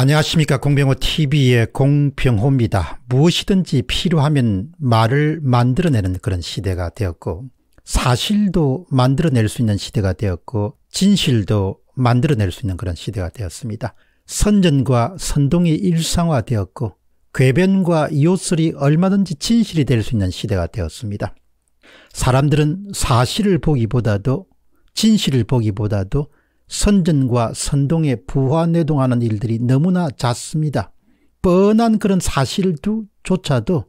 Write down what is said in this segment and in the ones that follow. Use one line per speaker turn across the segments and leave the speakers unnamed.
안녕하십니까 공병호TV의 공병호입니다. 무엇이든지 필요하면 말을 만들어내는 그런 시대가 되었고 사실도 만들어낼 수 있는 시대가 되었고 진실도 만들어낼 수 있는 그런 시대가 되었습니다. 선전과 선동이 일상화되었고 궤변과 이웃이 얼마든지 진실이 될 수 있는 시대가 되었습니다. 사람들은 사실을 보기보다도 진실을 보기보다도 선전과 선동에 부화내동하는 일들이 너무나 잦습니다. 뻔한 그런 사실조차도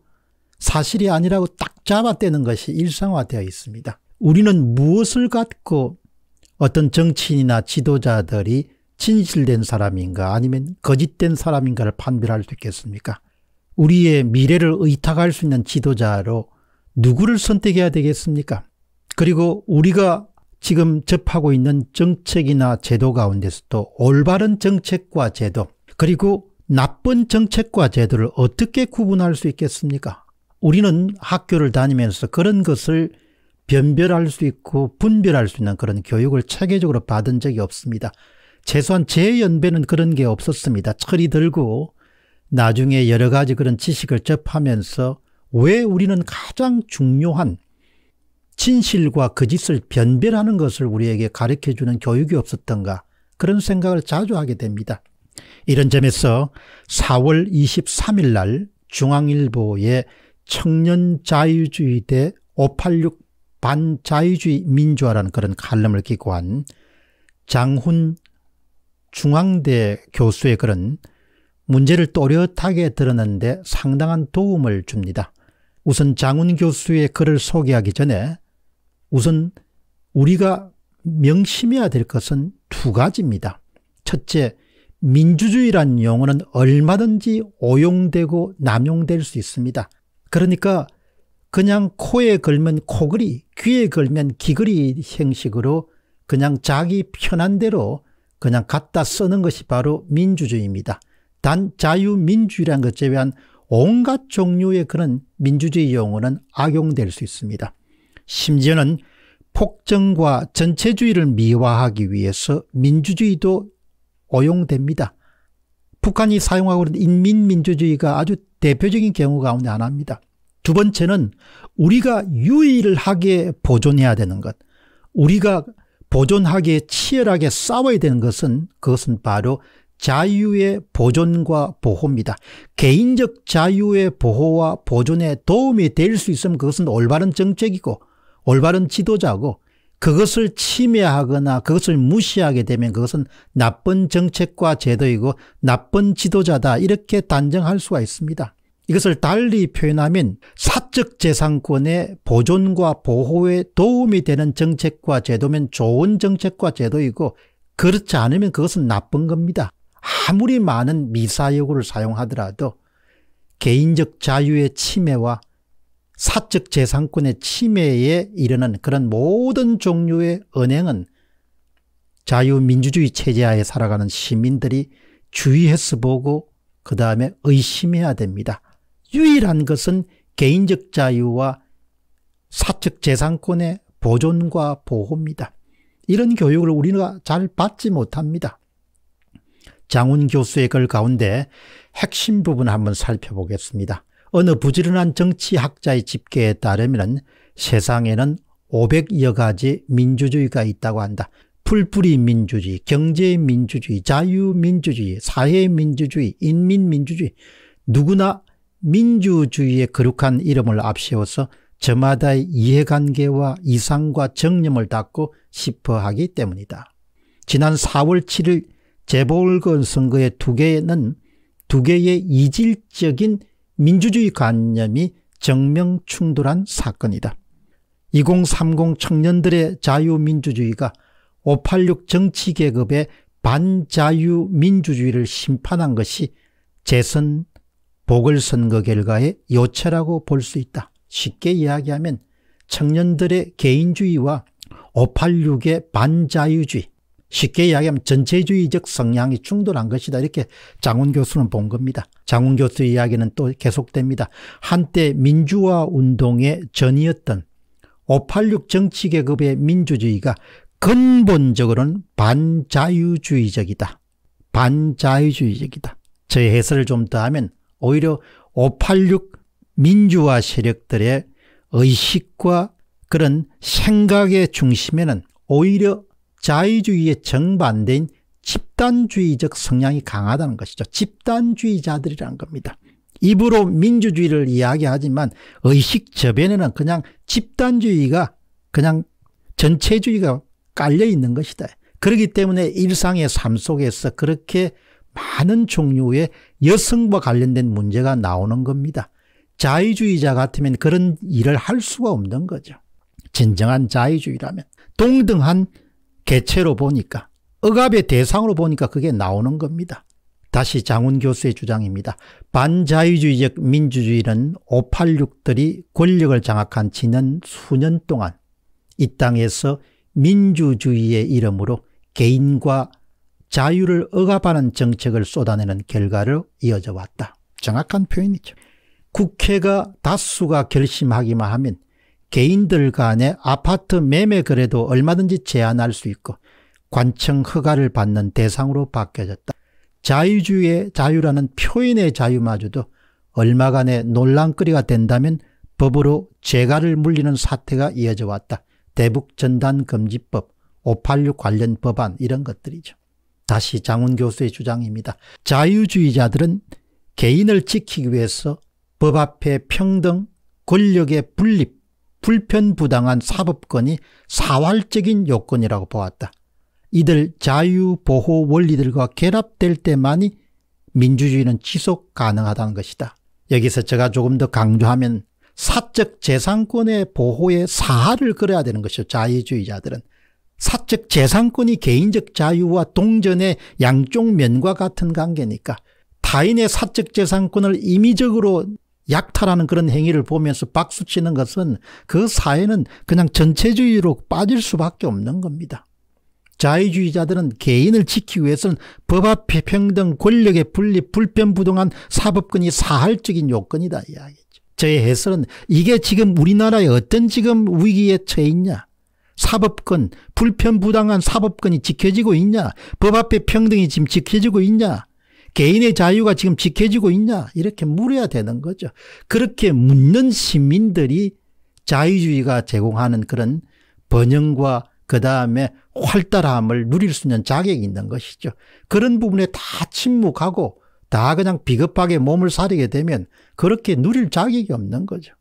사실이 아니라고 딱 잡아떼는 것이 일상화되어 있습니다. 우리는 무엇을 갖고 어떤 정치인이나 지도자들이 진실된 사람인가 아니면 거짓된 사람인가를 판별할 수 있겠습니까? 우리의 미래를 의탁할 수 있는 지도자로 누구를 선택해야 되겠습니까? 그리고 우리가 지금 접하고 있는 정책이나 제도 가운데서도 올바른 정책과 제도 그리고 나쁜 정책과 제도를 어떻게 구분할 수 있겠습니까? 우리는 학교를 다니면서 그런 것을 변별할 수 있고 분별할 수 있는 그런 교육을 체계적으로 받은 적이 없습니다. 최소한 제 연배는 그런 게 없었습니다. 철이 들고 나중에 여러 가지 그런 지식을 접하면서 왜 우리는 가장 중요한 진실과 거짓을 그 변별하는 것을 우리에게 가르쳐주는 교육이 없었던가 그런 생각을 자주 하게 됩니다. 이런 점에서 4월 23일 날 중앙일보의 청년자유주의 대586 반자유주의 민주화라는 그런 칼럼을 기고한 장훈 중앙대 교수의 글은 문제를 또렷하게 드러내는데 상당한 도움을 줍니다. 우선 장훈 교수의 글을 소개하기 전에 우선 우리가 명심해야 될 것은 두 가지입니다. 첫째, 민주주의란 용어는 얼마든지 오용되고 남용될 수 있습니다. 그러니까 그냥 코에 걸면 코걸이, 귀에 걸면 귀걸이 형식으로 그냥 자기 편한 대로 그냥 갖다 쓰는 것이 바로 민주주의입니다. 단 자유민주주의란 것 제외한 온갖 종류의 그런 민주주의 용어는 악용될 수 있습니다. 심지어는 폭정과 전체주의를 미화하기 위해서 민주주의도 오용됩니다. 북한이 사용하고 있는 인민민주주의가 아주 대표적인 경우 가운데 하나입니다. 두 번째는 우리가 유일하게 보존해야 되는 것. 우리가 보존하기에 치열하게 싸워야 되는 것은 그것은 바로 자유의 보존과 보호입니다. 개인적 자유의 보호와 보존에 도움이 될 수 있으면 그것은 올바른 정책이고 올바른 지도자고 그것을 침해하거나 그것을 무시하게 되면 그것은 나쁜 정책과 제도이고 나쁜 지도자다 이렇게 단정할 수가 있습니다. 이것을 달리 표현하면 사적 재산권의 보존과 보호에 도움이 되는 정책과 제도면 좋은 정책과 제도이고 그렇지 않으면 그것은 나쁜 겁니다. 아무리 많은 미사여구를 사용하더라도 개인적 자유의 침해와 사적 재산권의 침해에 이르는 그런 모든 종류의 은행은 자유민주주의 체제하에 살아가는 시민들이 주의해서 보고 그 다음에 의심해야 됩니다. 유일한 것은 개인적 자유와 사적 재산권의 보존과 보호입니다. 이런 교육을 우리가 잘 받지 못합니다. 장훈 교수의 글 가운데 핵심 부분 한번 살펴보겠습니다. 어느 부지런한 정치학자의 집계에 따르면 세상에는 500여 가지 민주주의가 있다고 한다. 풀뿌리 민주주의, 경제 민주주의, 자유민주주의, 사회민주주의, 인민민주주의 누구나 민주주의의 거룩한 이름을 앞세워서 저마다의 이해관계와 이상과 정념을 닫고 싶어하기 때문이다. 지난 4월 7일 재보궐 선거의 두 개는 두 개의 이질적인 민주주의 관념이 정명 충돌한 사건이다. 2030 청년들의 자유민주주의가 586 정치계급의 반자유민주주의를 심판한 것이 재선 보궐선거 결과의 요체라고 볼 수 있다. 쉽게 이야기하면 청년들의 개인주의와 586의 반자유주의 쉽게 이야기하면 전체주의적 성향이 충돌한 것이다. 이렇게 장훈 교수는 본 겁니다. 장훈 교수의 이야기는 또 계속됩니다. 한때 민주화 운동의 전이었던 586 정치계급의 민주주의가 근본적으로는 반자유주의적이다. 반자유주의적이다. 저의 해설을 좀 더하면 오히려 586 민주화 세력들의 의식과 그런 생각의 중심에는 오히려 자유주의에 정반대인 집단주의적 성향이 강하다는 것이죠. 집단주의자들이라는 겁니다. 입으로 민주주의를 이야기하지만 의식 저변에는 그냥 집단주의가 그냥 전체주의가 깔려 있는 것이다. 그렇기 때문에 일상의 삶 속에서 그렇게 많은 종류의 여성과 관련된 문제가 나오는 겁니다. 자유주의자 같으면 그런 일을 할 수가 없는 거죠. 진정한 자유주의라면 동등한 개체로 보니까 억압의 대상으로 보니까 그게 나오는 겁니다. 다시 장훈 교수의 주장입니다. 반자유주의적 민주주의는 586들이 권력을 장악한 지난 수년 동안 이 땅에서 민주주의의 이름으로 개인과 자유를 억압하는 정책을 쏟아내는 결과로 이어져 왔다. 정확한 표현이죠. 국회가 다수가 결심하기만 하면 개인들 간의 아파트 매매 거래도 얼마든지 제한할 수 있고 관청 허가를 받는 대상으로 바뀌어졌다. 자유주의의 자유라는 표현의 자유마저도 얼마간의 논란거리가 된다면 법으로 재가를 물리는 사태가 이어져 왔다. 대북전단금지법, 586 관련 법안 이런 것들이죠. 다시 장훈 교수의 주장입니다. 자유주의자들은 개인을 지키기 위해서 법 앞에 평등, 권력의 분립, 불편부당한 사법권이 사활적인 요건이라고 보았다. 이들 자유보호 원리들과 결합될 때만이 민주주의는 지속 가능하다는 것이다. 여기서 제가 조금 더 강조하면 사적 재산권의 보호에 사활을 걸어야 되는 것이죠. 자유주의자들은. 사적 재산권이 개인적 자유와 동전의 양쪽 면과 같은 관계니까 타인의 사적 재산권을 임의적으로 약탈하는 그런 행위를 보면서 박수치는 것은 그 사회는 그냥 전체주의로 빠질 수밖에 없는 겁니다. 자유주의자들은 개인을 지키기 위해서는 법 앞에 평등, 권력의 분립, 불편부동한 사법권이 사활적인 요건이다 이야기죠. 저의 해설은 이게 지금 우리나라의 어떤 지금 위기에 처해 있냐. 사법권, 불편부당한 사법권이 지켜지고 있냐. 법 앞에 평등이 지금 지켜지고 있냐. 개인의 자유가 지금 지켜지고 있냐 이렇게 물어야 되는 거죠. 그렇게 묻는 시민들이 자유주의가 제공하는 그런 번영과 그 다음에 활달함을 누릴 수 있는 자격이 있는 것이죠. 그런 부분에 다 침묵하고 다 그냥 비겁하게 몸을 사리게 되면 그렇게 누릴 자격이 없는 거죠.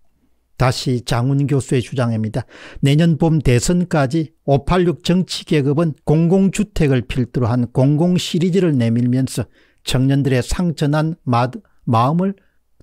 다시 장훈 교수의 주장입니다. 내년 봄 대선까지 586 정치계급은 공공주택을 필두로 한 공공시리즈를 내밀면서 청년들의 상처난 마음을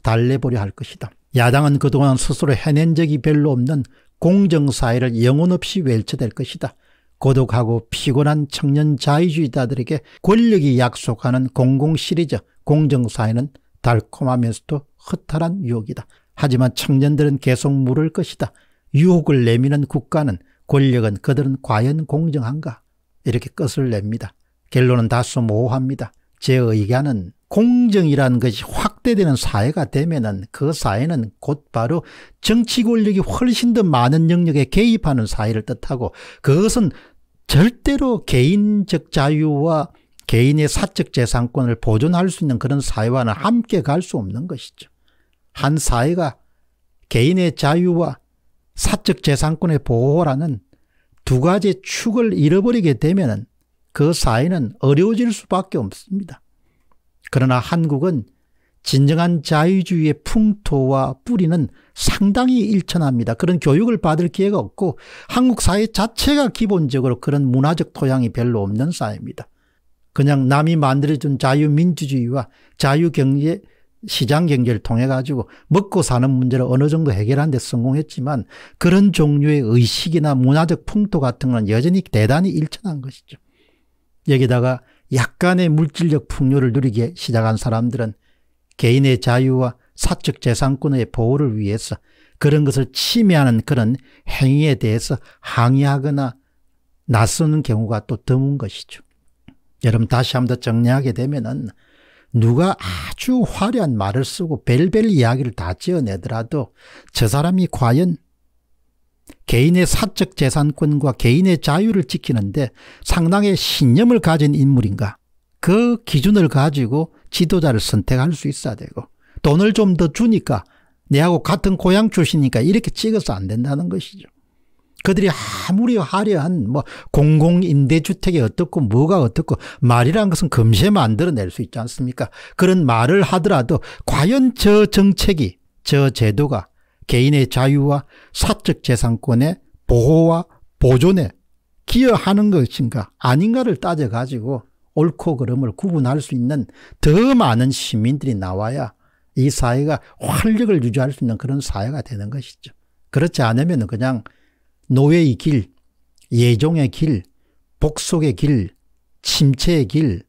달래보려 할 것이다. 야당은 그동안 스스로 해낸 적이 별로 없는 공정사회를 영혼 없이 외쳐댈 것이다. 고독하고 피곤한 청년 자유주의자들에게 권력이 약속하는 공공시리즈 공정사회는 달콤하면서도 허탈한 유혹이다. 하지만 청년들은 계속 물을 것이다. 유혹을 내미는 국가는 권력은 그들은 과연 공정한가? 이렇게 끝을 냅니다. 결론은 다소 모호합니다. 제의 얘기하는 공정이라는 것이 확대되는 사회가 되면은 그 사회는 곧바로 정치 권력이 훨씬 더 많은 영역에 개입하는 사회를 뜻하고 그것은 절대로 개인적 자유와 개인의 사적 재산권을 보존할 수 있는 그런 사회와는 함께 갈 수 없는 것이죠. 한 사회가 개인의 자유와 사적 재산권의 보호라는 두 가지 축을 잃어버리게 되면 그 사회는 어려워질 수밖에 없습니다. 그러나 한국은 진정한 자유주의의 풍토와 뿌리는 상당히 일천합니다. 그런 교육을 받을 기회가 없고 한국 사회 자체가 기본적으로 그런 문화적 토양이 별로 없는 사회입니다. 그냥 남이 만들어준 자유민주주의와 자유경제, 시장경제를 통해 가지고 먹고 사는 문제를 어느 정도 해결하는데 성공했지만 그런 종류의 의식이나 문화적 풍토 같은 건 여전히 대단히 일천한 것이죠. 여기다가 약간의 물질적 풍요를 누리기 시작한 사람들은 개인의 자유와 사적 재산권의 보호를 위해서 그런 것을 침해하는 그런 행위에 대해서 항의하거나 나서는 경우가 또 드문 것이죠. 여러분 다시 한번 더 정리하게 되면은 누가 아주 화려한 말을 쓰고 벨벨 이야기를 다 지어내더라도 저 사람이 과연 개인의 사적 재산권과 개인의 자유를 지키는데 상당의 신념을 가진 인물인가 그 기준을 가지고 지도자를 선택할 수 있어야 되고 돈을 좀 더 주니까 내하고 같은 고향 출신이니까 이렇게 찍어서 안 된다는 것이죠. 그들이 아무리 화려한 뭐 공공임대주택이 어떻고 뭐가 어떻고 말이라는 것은 금세 만들어낼 수 있지 않습니까? 그런 말을 하더라도 과연 저 정책이 저 제도가 개인의 자유와 사적 재산권의 보호와 보존에 기여하는 것인가 아닌가를 따져가지고 옳고 그름을 구분할 수 있는 더 많은 시민들이 나와야 이 사회가 활력을 유지할 수 있는 그런 사회가 되는 것이죠. 그렇지 않으면 그냥 노예의 길, 예종의 길, 복속의 길, 침체의 길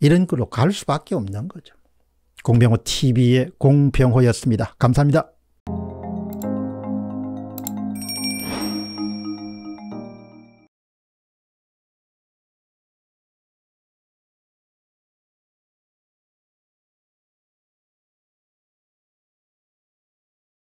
이런 걸로 갈 수밖에 없는 거죠. 공병호 TV의 공병호였습니다. 감사합니다.